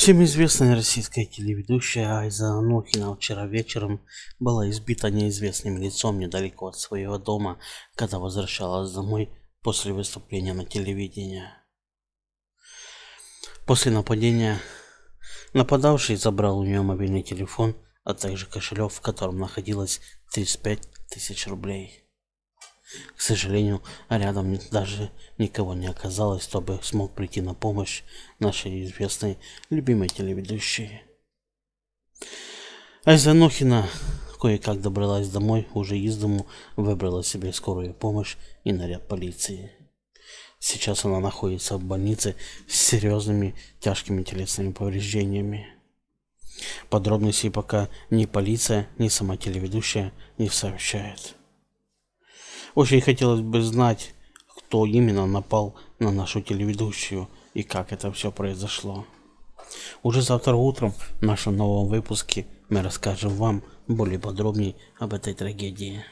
Всем известная российская телеведущая Айза Анохина вчера вечером была избита неизвестным лицом недалеко от своего дома, когда возвращалась домой после выступления на телевидении. После нападения нападавший забрал у нее мобильный телефон, а также кошелек, в котором находилось 35 тысяч рублей сожалению, рядом даже никого не оказалось, чтобы смог прийти на помощь нашей известной любимой телеведущей. Айзанохина кое-как добралась домой, уже из дому, выбрала себе скорую помощь и наряд полиции. Сейчас она находится в больнице с серьезными тяжкими телесными повреждениями. Подробностей пока ни полиция, ни сама телеведущая не сообщает. Очень хотелось бы знать, кто именно напал на нашу телеведущую и как это все произошло. Уже завтра утром в нашем новом выпуске мы расскажем вам более подробнее об этой трагедии.